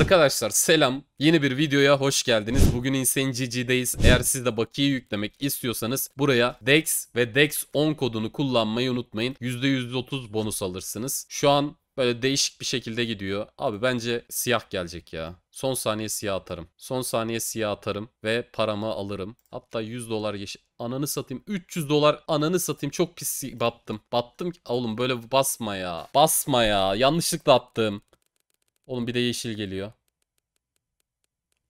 Arkadaşlar selam. Yeni bir videoya hoş geldiniz. Bugün Insane GG'deyiz. Eğer siz de bakiye yüklemek istiyorsanız buraya DEX ve DEX10 kodunu kullanmayı unutmayın. %130 bonus alırsınız. Şu an böyle değişik bir şekilde gidiyor. Abi bence siyah gelecek ya. Son saniye siyah atarım. Son saniye siyah atarım ve paramı alırım. Hatta 100 dolar yeşil. Ananı satayım. 300 dolar ananı satayım. Çok pis battım. Battım. Oğlum böyle basma ya. Basma ya. Yanlışlıkla attım. Oğlum bir de yeşil geliyor.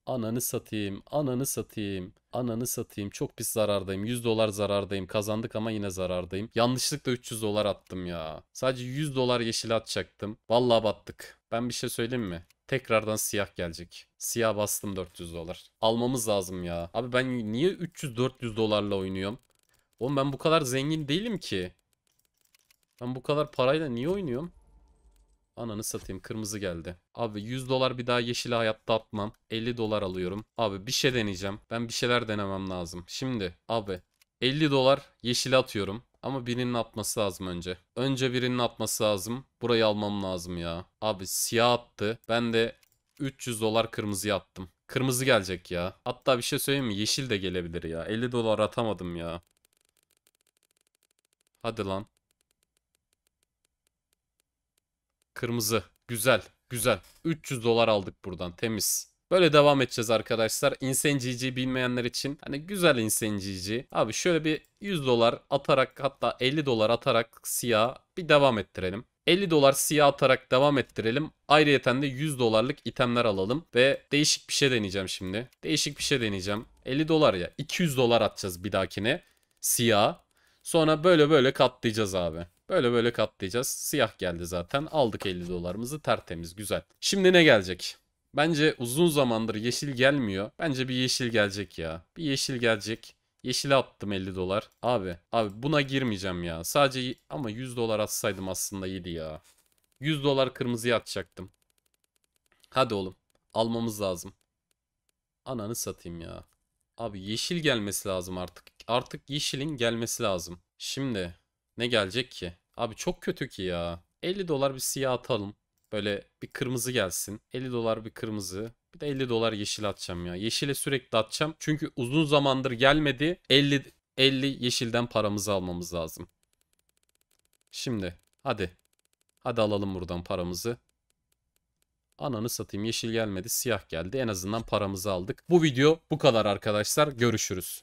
Ananı satayım, ananı satayım, ananı satayım. Çok pis zarardayım. 100 dolar zarardayım. Kazandık ama yine zarardayım. Yanlışlıkla 300 dolar attım ya. Sadece 100 dolar yeşil atacaktım. Vallahi battık. Ben bir şey söyleyeyim mi? Tekrardan siyah gelecek. Siyah bastım 400 dolar. Almamız lazım ya. Abi ben niye 300-400 dolarla oynuyorum? Oğlum ben bu kadar zengin değilim ki. Ben bu kadar parayla niye oynuyorum? Ananı satayım kırmızı geldi. Abi 100 dolar bir daha yeşile hayatta atmam. 50 dolar alıyorum. Abi bir şey deneyeceğim. Ben bir şeyler denemem lazım. Şimdi abi 50 dolar yeşil atıyorum. Ama birinin atması lazım önce. Önce birinin atması lazım. Burayı almam lazım ya. Abi siyah attı. Ben de 300 dolar kırmızı attım. Kırmızı gelecek ya. Hatta bir şey söyleyeyim mi? Yeşil de gelebilir ya. 50 dolar atamadım ya. Hadi lan. Kırmızı. Güzel. Güzel. 300 dolar aldık buradan. Temiz. Böyle devam edeceğiz arkadaşlar. Insane GG bilmeyenler için. Hani güzel Insane GG. Abi şöyle bir 100 dolar atarak hatta 50 dolar atarak siyah bir devam ettirelim. 50 dolar siyah atarak devam ettirelim. Ayrıyeten de 100 dolarlık itemler alalım. Ve değişik bir şey deneyeceğim şimdi. Değişik bir şey deneyeceğim. 50 dolar ya. 200 dolar atacağız bir dahakine. Siyah. Sonra böyle böyle katlayacağız abi. Böyle böyle katlayacağız. Siyah geldi zaten. Aldık 50 dolarımızı tertemiz güzel. Şimdi ne gelecek? Bence uzun zamandır yeşil gelmiyor. Bence bir yeşil gelecek ya. Bir yeşil gelecek. Yeşile attım 50 dolar. Abi, abi buna girmeyeceğim ya. Sadece ama 100 dolar atsaydım aslında iyiydi ya. 100 dolar kırmızıya atacaktım. Hadi oğlum. Almamız lazım. Ananı satayım ya. Abi yeşil gelmesi lazım artık. Artık yeşilin gelmesi lazım. Şimdi ne gelecek ki? Abi çok kötü ki ya. 50 dolar bir siyah atalım. Böyle bir kırmızı gelsin. 50 dolar bir kırmızı. Bir de 50 dolar yeşil atacağım ya. Yeşile sürekli atacağım. Çünkü uzun zamandır gelmedi. 50 50 yeşilden paramızı almamız lazım. Şimdi hadi. Hadi alalım buradan paramızı. Ananı satayım yeşil gelmedi siyah geldi. En azından paramızı aldık. Bu video bu kadar arkadaşlar. Görüşürüz.